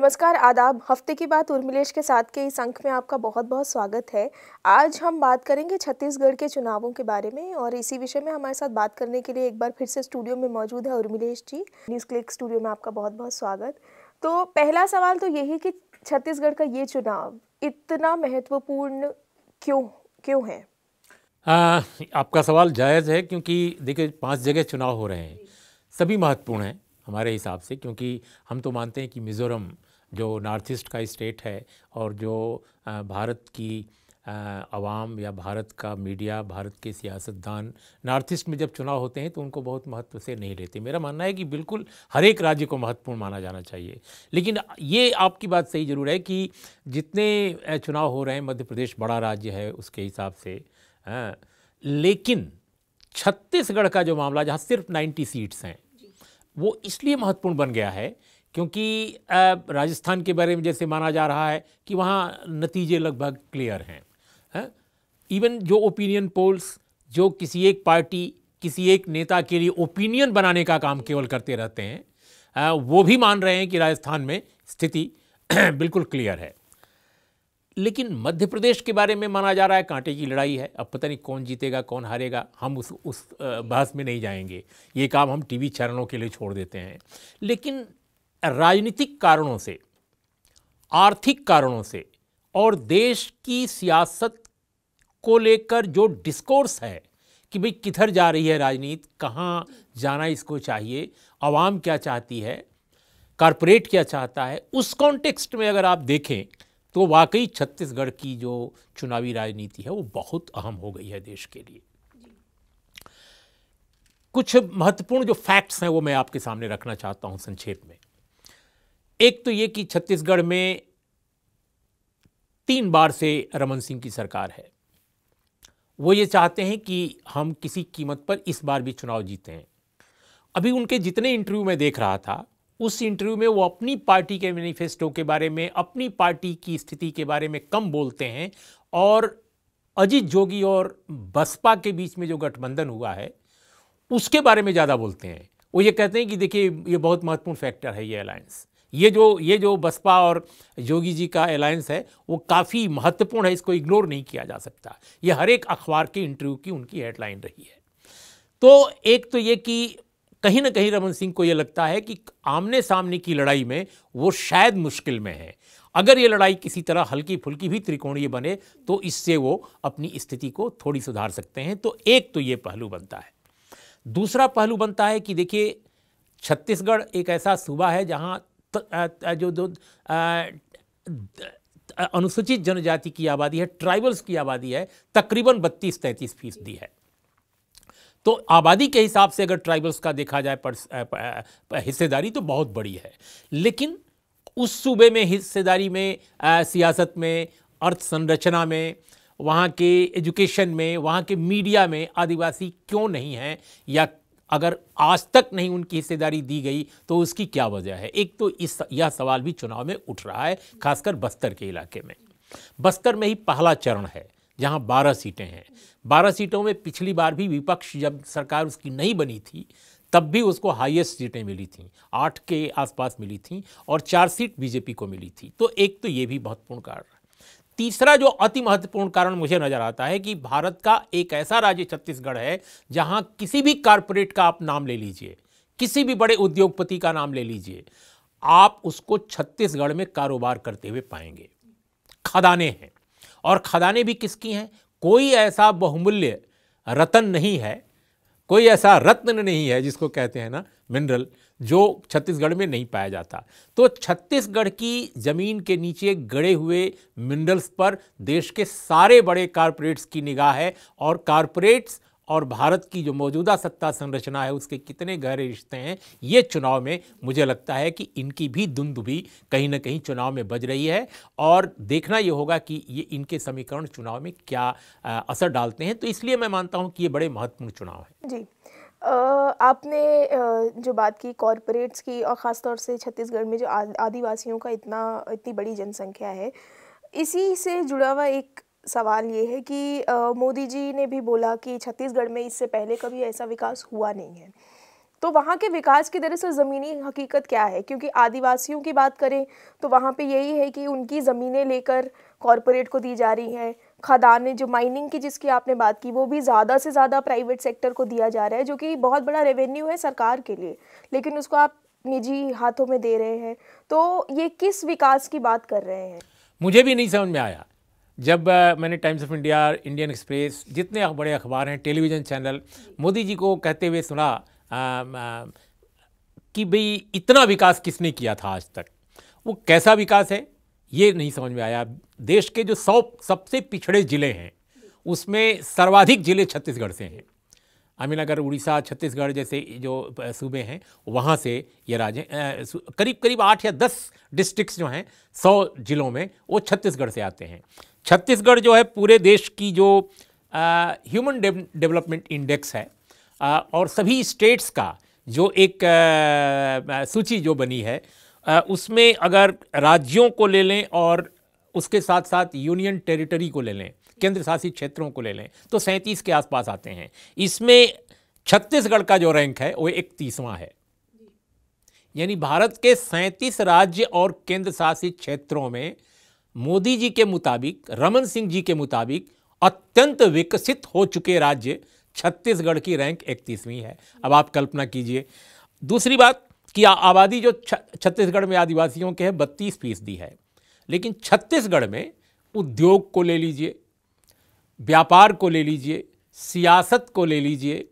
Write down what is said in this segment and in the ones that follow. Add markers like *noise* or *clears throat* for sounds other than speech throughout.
नमस्कार आदाब हफ्ते की बात उर्मिलेश के साथ के इस अंक में आपका बहुत बहुत स्वागत है आज हम बात करेंगे छत्तीसगढ़ के चुनावों के बारे में और इसी विषय में हमारे साथ बात करने के लिए एक बार फिर से स्टूडियो में मौजूद है Urmilesh ji news click studio में आपका बहुत बहुत स्वागत तो पहला सवाल तो यही कि छत्तीसगढ़ का ये चुनाव इतना महत्वपूर्ण क्यों क्यों है आ, आपका सवाल जायज़ है क्योंकि देखिए पाँच जगह चुनाव हो रहे हैं सभी महत्वपूर्ण हैं हमारे हिसाब से क्योंकि हम तो मानते हैं कि मिज़ोरम जो नॉर्थ ईस्ट का स्टेट है और जो भारत की आवाम या भारत का मीडिया भारत के सियासतदान नॉर्थ ईस्ट में जब चुनाव होते हैं तो उनको बहुत महत्व से नहीं लेते मेरा मानना है कि बिल्कुल हर एक राज्य को महत्वपूर्ण माना जाना चाहिए लेकिन ये आपकी बात सही ज़रूर है कि जितने चुनाव हो रहे हैं मध्य प्रदेश बड़ा राज्य है उसके हिसाब से आ, लेकिन छत्तीसगढ़ का जो मामला जहाँ सिर्फ नाइन्टी सीट्स हैं वो इसलिए महत्वपूर्ण बन गया है क्योंकि राजस्थान के बारे में जैसे माना जा रहा है कि वहाँ नतीजे लगभग क्लियर हैं है? इवन जो ओपिनियन पोल्स जो किसी एक पार्टी किसी एक नेता के लिए ओपिनियन बनाने का काम केवल करते रहते हैं वो भी मान रहे हैं कि राजस्थान में स्थिति *clears throat* बिल्कुल क्लियर है लेकिन मध्य प्रदेश के बारे में माना जा रहा है कांटे की लड़ाई है अब पता नहीं कौन जीतेगा कौन हारेगा हम उस उस बहस में नहीं जाएंगे ये काम हम टीवी चैनलों के लिए छोड़ देते हैं लेकिन राजनीतिक कारणों से आर्थिक कारणों से और देश की सियासत को लेकर जो डिस्कोर्स है कि भाई किधर जा रही है राजनीति कहाँ जाना इसको चाहिए आवाम क्या चाहती है कॉरपोरेट क्या चाहता है उस कॉन्टेक्स्ट में अगर आप देखें तो वाकई छत्तीसगढ़ की जो चुनावी राजनीति है वो बहुत अहम हो गई है देश के लिए कुछ महत्वपूर्ण जो फैक्ट्स हैं वो मैं आपके सामने रखना चाहता हूँ संक्षेप में एक तो ये कि छत्तीसगढ़ में तीन बार से रमन सिंह की सरकार है वो ये चाहते हैं कि हम किसी कीमत पर इस बार भी चुनाव जीते हैं अभी उनके जितने इंटरव्यू में देख रहा था उस इंटरव्यू में वो अपनी पार्टी के मैनिफेस्टो के बारे में अपनी पार्टी की स्थिति के बारे में कम बोलते हैं और अजीत जोगी और बसपा के बीच में जो गठबंधन हुआ है उसके बारे में ज़्यादा बोलते हैं वो ये कहते हैं कि देखिए ये बहुत महत्वपूर्ण फैक्टर है ये अलायंस ये जो ये जो बसपा और योगी जी का अलायंस है वो काफ़ी महत्वपूर्ण है इसको इग्नोर नहीं किया जा सकता ये हर एक अखबार के इंटरव्यू की उनकी हेडलाइन रही है तो एक तो ये कि कहीं ना कहीं रमन सिंह को ये लगता है कि आमने सामने की लड़ाई में वो शायद मुश्किल में है अगर ये लड़ाई किसी तरह हल्की फुल्की भी त्रिकोणीय बने तो इससे वो अपनी स्थिति को थोड़ी सुधार सकते हैं तो एक तो ये पहलू बनता है दूसरा पहलू बनता है कि देखिए छत्तीसगढ़ एक ऐसा सूबा है जहाँ जो दो अनुसूचित जनजाति की आबादी है ट्राइबल्स की आबादी है तकरीबन बत्तीस तैंतीस फीसदी है तो आबादी के हिसाब से अगर ट्राइबल्स का देखा जाए हिस्सेदारी तो बहुत बड़ी है लेकिन उस सूबे में हिस्सेदारी में आ, सियासत में अर्थ संरचना में वहाँ के एजुकेशन में वहाँ के मीडिया में आदिवासी क्यों नहीं हैं या अगर आज तक नहीं उनकी हिस्सेदारी दी गई तो उसकी क्या वजह है एक तो इस यह सवाल भी चुनाव में उठ रहा है खासकर बस्तर के इलाके में बस्तर में ही पहला चरण है जहां 12 सीटें हैं 12 सीटों में पिछली बार भी विपक्ष जब सरकार उसकी नहीं बनी थी तब भी उसको हाईएस्ट सीटें मिली थीं आठ के आसपास मिली थीं और चार सीट बीजेपी को मिली थी तो एक तो ये भी महत्वपूर्ण कारण कारण तीसरा जो अति महत्वपूर्ण कारण मुझे नजर आता है कि भारत का एक ऐसा राज्य छत्तीसगढ़ है जहां किसी भी कारपोरेट का आप नाम ले लीजिए किसी भी बड़े उद्योगपति का नाम ले लीजिए आप उसको छत्तीसगढ़ में कारोबार करते हुए पाएंगे खदाने हैं और खदाने भी किसकी हैं कोई ऐसा बहुमूल्य रतन नहीं है कोई ऐसा रत्न नहीं है जिसको कहते हैं ना मिनरल जो छत्तीसगढ़ में नहीं पाया जाता तो छत्तीसगढ़ की ज़मीन के नीचे गड़े हुए मिनरल्स पर देश के सारे बड़े कारपोरेट्स की निगाह है और कारपोरेट्स और भारत की जो मौजूदा सत्ता संरचना है उसके कितने गहरे रिश्ते हैं ये चुनाव में मुझे लगता है कि इनकी भी धुंध भी कहीं ना कहीं चुनाव में बज रही है और देखना ये होगा कि ये इनके समीकरण चुनाव में क्या आ, असर डालते हैं तो इसलिए मैं मानता हूँ कि ये बड़े महत्वपूर्ण चुनाव हैं जी आपने जो बात की कॉरपोरेट्स की और ख़ासतौर से छत्तीसगढ़ में जो आदिवासियों का इतना इतनी बड़ी जनसंख्या है इसी से जुड़ा हुआ एक सवाल ये है कि मोदी जी ने भी बोला कि छत्तीसगढ़ में इससे पहले कभी ऐसा विकास हुआ नहीं है तो वहाँ के विकास की दरअसल ज़मीनी हकीकत क्या है क्योंकि आदिवासियों की बात करें तो वहाँ पे यही है कि उनकी ज़मीनें लेकर कॉरपोरेट को दी जा रही हैं खदानें जो माइनिंग की जिसकी आपने बात की वो भी ज़्यादा से ज़्यादा प्राइवेट सेक्टर को दिया जा रहा है जो कि बहुत बड़ा रेवेन्यू है सरकार के लिए लेकिन उसको आप निजी हाथों में दे रहे हैं तो ये किस विकास की बात कर रहे हैं मुझे भी नहीं समझ में आया जब मैंने Times of India Indian Express जितने बड़े अखबार हैं टेलीविज़न चैनल मोदी जी को कहते हुए सुना कि भाई इतना विकास किसने किया था आज तक वो कैसा विकास है ये नहीं समझ में आया देश के जो सौ सबसे पिछड़े ज़िले हैं उसमें सर्वाधिक ज़िले छत्तीसगढ़ से हैं अमीनगर उड़ीसा छत्तीसगढ़ जैसे जो सूबे हैं वहाँ से ये राज्य करीब करीब आठ या दस डिस्ट्रिक्ट जो हैं सौ ज़िलों में वो छत्तीसगढ़ से आते हैं छत्तीसगढ़ जो है पूरे देश की जो ह्यूमन डेवलपमेंट इंडेक्स है आ, और सभी स्टेट्स का जो एक सूची जो बनी है आ, उसमें अगर राज्यों को ले लें और उसके साथ साथ यूनियन टेरिटरी को ले लें केंद्र शासित क्षेत्रों को ले लें तो सैंतीस के आसपास आते हैं इसमें छत्तीसगढ़ का जो रैंक है वो इकतीसवां है यानी भारत के सैंतीस राज्य और केंद्र शासित क्षेत्रों में मोदी जी के मुताबिक रमन सिंह जी के मुताबिक अत्यंत विकसित हो चुके राज्य छत्तीसगढ़ की रैंक इकतीसवीं है अब आप कल्पना कीजिए दूसरी बात कि आबादी जो छत्तीसगढ़ में आदिवासियों के है बत्तीस फीसदी है लेकिन छत्तीसगढ़ में उद्योग को ले लीजिए व्यापार को ले लीजिए सियासत को ले लीजिए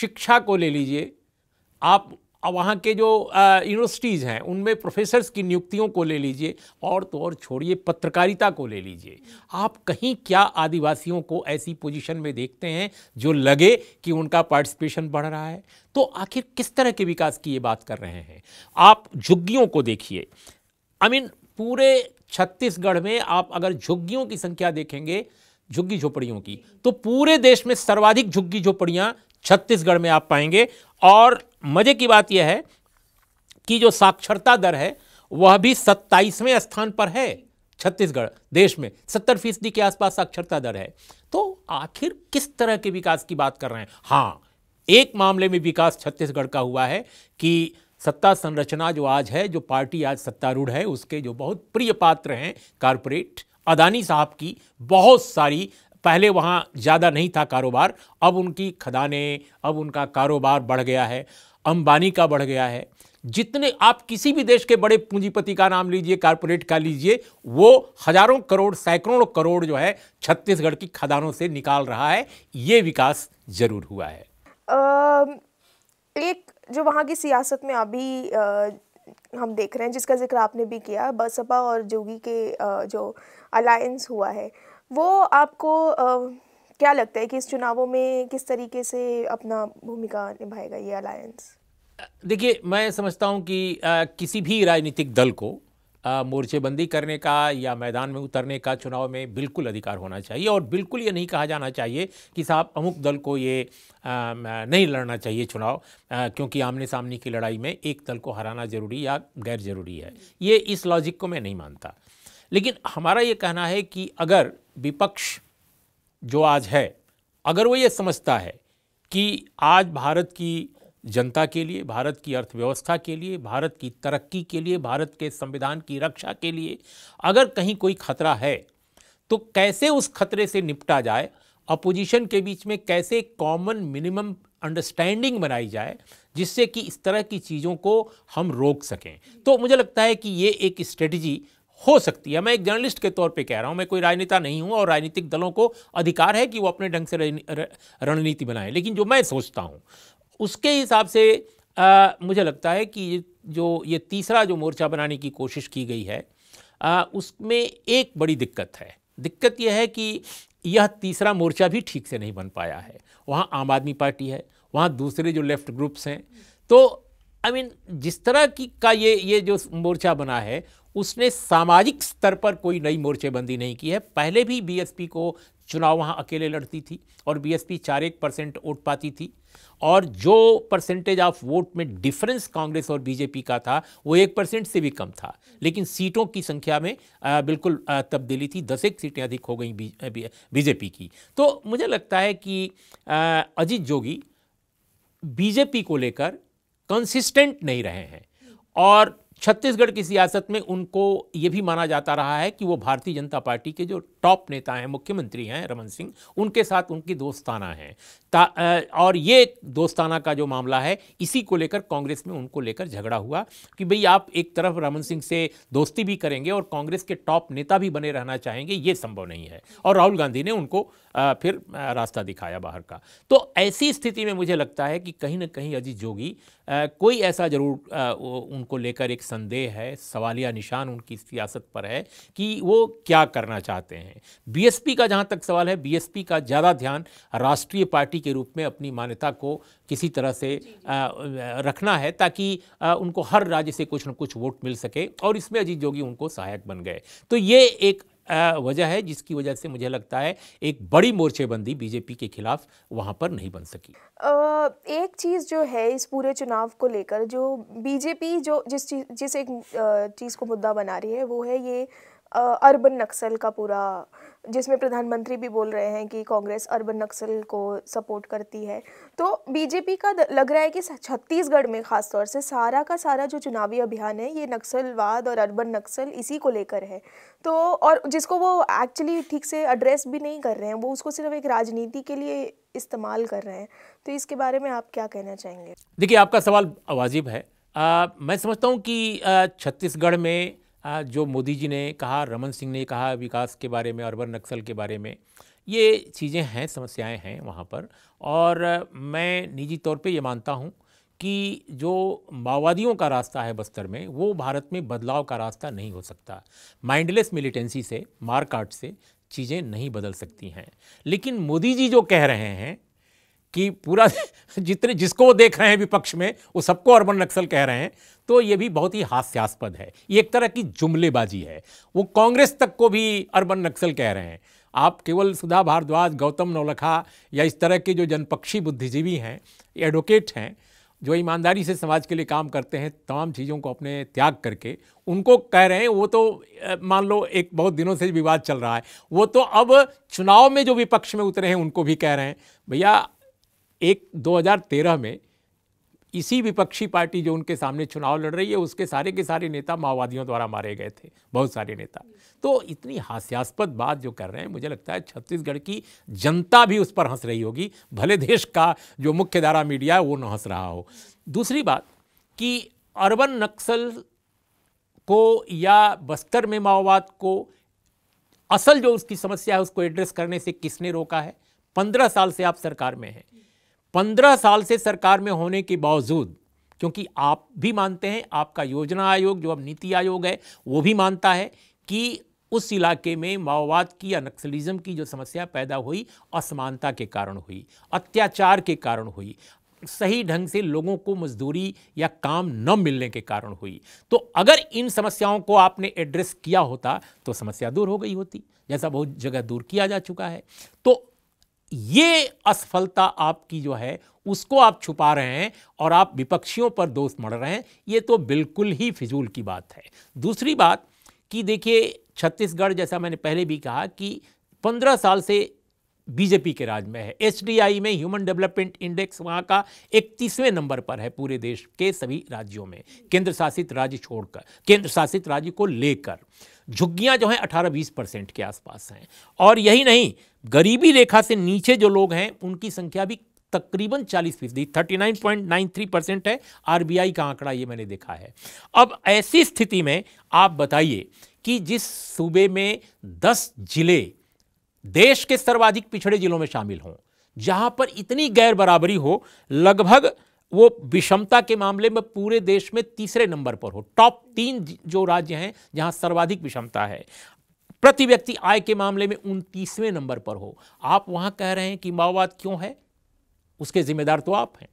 शिक्षा को ले लीजिए आप वहाँ के जो यूनिवर्सिटीज़ हैं उनमें प्रोफेसर्स की नियुक्तियों को ले लीजिए और तो और छोड़िए पत्रकारिता को ले लीजिए आप कहीं क्या आदिवासियों को ऐसी पोजीशन में देखते हैं जो लगे कि उनका पार्टिसिपेशन बढ़ रहा है तो आखिर किस तरह के विकास की ये बात कर रहे हैं आप झुग्गियों को देखिए आई मीन पूरे छत्तीसगढ़ में आप अगर झुग्गियों की संख्या देखेंगे झुग्गी झोपड़ियों की तो पूरे देश में सर्वाधिक झुग्गी झोपड़ियां छत्तीसगढ़ में आप पाएंगे और मज़े की बात यह है कि जो साक्षरता दर है वह भी सत्ताईसवें स्थान पर है छत्तीसगढ़ देश में सत्तर फीसदी के आसपास साक्षरता दर है तो आखिर किस तरह के विकास की बात कर रहे हैं हाँ एक मामले में विकास छत्तीसगढ़ का हुआ है कि सत्ता संरचना जो आज है जो पार्टी आज सत्तारूढ़ है उसके जो बहुत प्रिय पात्र हैं कारपोरेट अदानी साहब की बहुत सारी पहले वहाँ ज़्यादा नहीं था कारोबार अब उनकी खदानें अब उनका कारोबार बढ़ गया है अंबानी का बढ़ गया है जितने आप किसी भी देश के बड़े पूंजीपति का नाम लीजिए कारपोरेट का लीजिए वो हजारों करोड़ सैकड़ों करोड़ जो है छत्तीसगढ़ की खदानों से निकाल रहा है ये विकास जरूर हुआ है एक जो वहाँ की सियासत में अभी हम देख रहे हैं जिसका जिक्र आपने भी किया बसपा और जोगी के जो अलायंस हुआ है वो आपको आ, क्या लगता है कि इस चुनावों में किस तरीके से अपना भूमिका निभाएगा ये अलायंस देखिए मैं समझता हूँ कि आ, किसी भी राजनीतिक दल को मोर्चेबंदी करने का या मैदान में उतरने का चुनाव में बिल्कुल अधिकार होना चाहिए और बिल्कुल ये नहीं कहा जाना चाहिए कि साहब अमुक दल को ये आ, नहीं लड़ना चाहिए चुनाव आ, क्योंकि आमने सामने की लड़ाई में एक दल को हराना ज़रूरी या गैर ज़रूरी है ये इस लॉजिक को मैं नहीं मानता लेकिन हमारा ये कहना है कि अगर विपक्ष जो आज है अगर वो ये समझता है कि आज भारत की जनता के लिए भारत की अर्थव्यवस्था के लिए भारत की तरक्की के लिए भारत के संविधान की रक्षा के लिए अगर कहीं कोई खतरा है तो कैसे उस खतरे से निपटा जाए अपोजिशन के बीच में कैसे कॉमन मिनिमम अंडरस्टैंडिंग बनाई जाए जिससे कि इस तरह की चीज़ों को हम रोक सकें तो मुझे लगता है कि ये एक स्ट्रेटजी हो सकती है मैं एक जर्नलिस्ट के तौर पे कह रहा हूं मैं कोई राजनेता नहीं हूं और राजनीतिक दलों को अधिकार है कि वो अपने ढंग से रणनीति बनाएं लेकिन जो मैं सोचता हूं उसके हिसाब से आ, मुझे लगता है कि जो ये तीसरा जो मोर्चा बनाने की कोशिश की गई है आ, उसमें एक बड़ी दिक्कत है दिक्कत यह है कि यह तीसरा मोर्चा भी ठीक से नहीं बन पाया है वहाँ आम आदमी पार्टी है वहाँ दूसरे जो लेफ्ट ग्रुप्स हैं तो आई I मीन mean, जिस तरह की का ये ये जो मोर्चा बना है उसने सामाजिक स्तर पर कोई नई मोर्चेबंदी नहीं की है पहले भी बीएसपी को चुनाव वहाँ अकेले लड़ती थी और बीएसपी चार एक परसेंट वोट पाती थी और जो परसेंटेज ऑफ वोट में डिफरेंस कांग्रेस और बीजेपी का था वो एक परसेंट से भी कम था लेकिन सीटों की संख्या में बिल्कुल तब्दीली थी दस एक सीटें अधिक हो गई बीजेपी की तो मुझे लगता है कि अजीत जोगी बीजेपी को लेकर कंसिस्टेंट नहीं रहे हैं और छत्तीसगढ़ की सियासत में उनको ये भी माना जाता रहा है कि वो भारतीय जनता पार्टी के जो टॉप नेता हैं मुख्यमंत्री हैं रमन सिंह उनके साथ उनकी दोस्ताना है और ये दोस्ताना का जो मामला है इसी को लेकर कांग्रेस में उनको लेकर झगड़ा हुआ कि भई आप एक तरफ रमन सिंह से दोस्ती भी करेंगे और कांग्रेस के टॉप नेता भी बने रहना चाहेंगे ये संभव नहीं है और राहुल गांधी ने उनको फिर रास्ता दिखाया बाहर का तो ऐसी स्थिति में मुझे लगता है कि कहीं ना कहीं अजीत जोगी कोई ऐसा जरूर उनको लेकर एक संदेह है सवालिया निशान उनकी सियासत पर है कि वो क्या करना चाहते हैं बीएसपी का जहां तक सवाल है बीएसपी का ज़्यादा ध्यान राष्ट्रीय पार्टी के रूप में अपनी मान्यता को किसी तरह से रखना है ताकि उनको हर राज्य से कुछ न कुछ वोट मिल सके और इसमें अजीत जोगी उनको सहायक बन गए तो ये एक वजह है जिसकी वजह से मुझे लगता है एक बड़ी मोर्चेबंदी बीजेपी के खिलाफ वहाँ पर नहीं बन सकी एक चीज़ जो है इस पूरे चुनाव को लेकर जो बीजेपी जो जिस चीज जिस एक चीज़ को मुद्दा बना रही है वो है ये अर्बन नक्सल का पूरा जिसमें प्रधानमंत्री भी बोल रहे हैं कि कांग्रेस अर्बन नक्सल को सपोर्ट करती है तो बीजेपी का लग रहा है कि छत्तीसगढ़ में ख़ासतौर से सारा का सारा जो चुनावी अभियान है ये नक्सलवाद और अर्बन नक्सल इसी को लेकर है तो और जिसको वो एक्चुअली ठीक से एड्रेस भी नहीं कर रहे हैं वो उसको सिर्फ एक राजनीति के लिए इस्तेमाल कर रहे हैं तो इसके बारे में आप क्या कहना चाहेंगे देखिए आपका सवाल वाजिब है आ, मैं समझता हूँ कि छत्तीसगढ़ में जो मोदी जी ने कहा रमन सिंह ने कहा विकास के बारे में अरबन नक्सल के बारे में ये चीज़ें हैं समस्याएं हैं वहाँ पर और मैं निजी तौर पे ये मानता हूँ कि जो माओवादियों का रास्ता है बस्तर में वो भारत में बदलाव का रास्ता नहीं हो सकता माइंडलेस मिलिटेंसी से मार काट से चीज़ें नहीं बदल सकती हैं लेकिन मोदी जी जो कह रहे हैं कि पूरा *laughs* जितने जिसको वो देख रहे हैं विपक्ष में वो सबको अरबन नक्सल कह रहे हैं तो ये भी बहुत ही हास्यास्पद है ये एक तरह की जुमलेबाजी है वो कांग्रेस तक को भी अर्बन नक्सल कह रहे हैं आप केवल सुधा भारद्वाज गौतम नौलखा या इस तरह के जो जनपक्षी बुद्धिजीवी हैं एडवोकेट हैं जो ईमानदारी से समाज के लिए काम करते हैं तमाम चीज़ों को अपने त्याग करके उनको कह रहे हैं वो तो मान लो एक बहुत दिनों से विवाद चल रहा है वो तो अब चुनाव में जो विपक्ष में उतरे हैं उनको भी कह रहे हैं भैया एक 2013 में इसी विपक्षी पार्टी जो उनके सामने चुनाव लड़ रही है उसके सारे के सारे नेता माओवादियों द्वारा मारे गए थे बहुत सारे नेता तो इतनी हास्यास्पद बात जो कर रहे हैं मुझे लगता है छत्तीसगढ़ की जनता भी उस पर हंस रही होगी भले देश का जो मुख्य धारा मीडिया है वो न हंस रहा हो दूसरी बात कि अरबन नक्सल को या बस्तर में माओवाद को असल जो उसकी समस्या है उसको एड्रेस करने से किसने रोका है पंद्रह साल से आप सरकार में हैं पंद्रह साल से सरकार में होने के बावजूद क्योंकि आप भी मानते हैं आपका योजना आयोग जो अब नीति आयोग है वो भी मानता है कि उस इलाके में माओवाद की या नक्सलिज्म की जो समस्या पैदा हुई असमानता के कारण हुई अत्याचार के कारण हुई सही ढंग से लोगों को मजदूरी या काम न मिलने के कारण हुई तो अगर इन समस्याओं को आपने एड्रेस किया होता तो समस्या दूर हो गई होती जैसा बहुत जगह दूर किया जा चुका है तो ये असफलता आपकी जो है उसको आप छुपा रहे हैं और आप विपक्षियों पर दोष मढ़ रहे हैं ये तो बिल्कुल ही फिजूल की बात है दूसरी बात कि देखिए छत्तीसगढ़ जैसा मैंने पहले भी कहा कि पंद्रह साल से बीजेपी के राज में है एचडीआई में ह्यूमन डेवलपमेंट इंडेक्स वहाँ का इकतीसवें नंबर पर है पूरे देश के सभी राज्यों में केंद्र शासित राज्य छोड़कर केंद्र शासित राज्य को लेकर झुग्गियाँ जो हैं अठारह बीस परसेंट के आसपास हैं और यही नहीं गरीबी रेखा से नीचे जो लोग हैं उनकी संख्या भी तकरीबन 40 फीसदी थर्टी परसेंट है आरबीआई का आंकड़ा ये मैंने देखा है अब ऐसी स्थिति में आप बताइए कि जिस सूबे में 10 जिले देश के सर्वाधिक पिछड़े जिलों में शामिल हों जहां पर इतनी गैर बराबरी हो लगभग वो विषमता के मामले में पूरे देश में तीसरे नंबर पर हो टॉप तीन जो राज्य हैं जहां सर्वाधिक विषमता है प्रति व्यक्ति आय के मामले में उनतीसवें नंबर पर हो आप वहां कह रहे हैं कि माओवाद क्यों है उसके जिम्मेदार तो आप हैं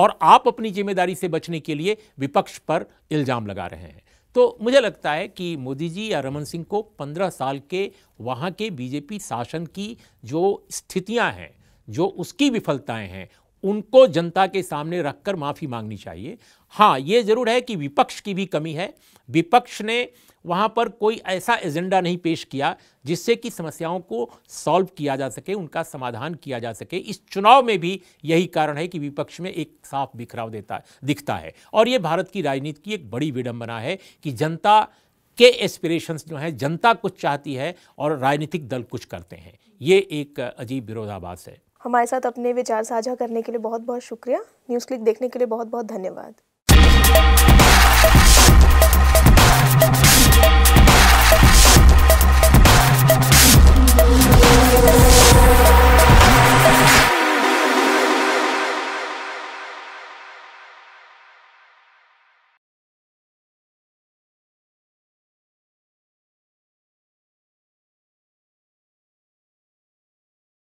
और आप अपनी जिम्मेदारी से बचने के लिए विपक्ष पर इल्जाम लगा रहे हैं तो मुझे लगता है कि मोदी जी या रमन सिंह को पंद्रह साल के वहाँ के बीजेपी शासन की जो स्थितियाँ हैं जो उसकी विफलताएं हैं उनको जनता के सामने रखकर माफ़ी मांगनी चाहिए हाँ ये ज़रूर है कि विपक्ष की भी कमी है विपक्ष ने वहाँ पर कोई ऐसा एजेंडा नहीं पेश किया जिससे कि समस्याओं को सॉल्व किया जा सके उनका समाधान किया जा सके इस चुनाव में भी यही कारण है कि विपक्ष में एक साफ बिखराव देता दिखता है और ये भारत की राजनीति की एक बड़ी विडम्बना है कि जनता के एस्पिरेशंस जो हैं जनता कुछ चाहती है और राजनीतिक दल कुछ करते हैं ये एक अजीब विरोधाभास है हमारे साथ अपने विचार साझा करने के लिए बहुत बहुत शुक्रिया न्यूज़ क्लिक देखने के लिए बहुत बहुत धन्यवाद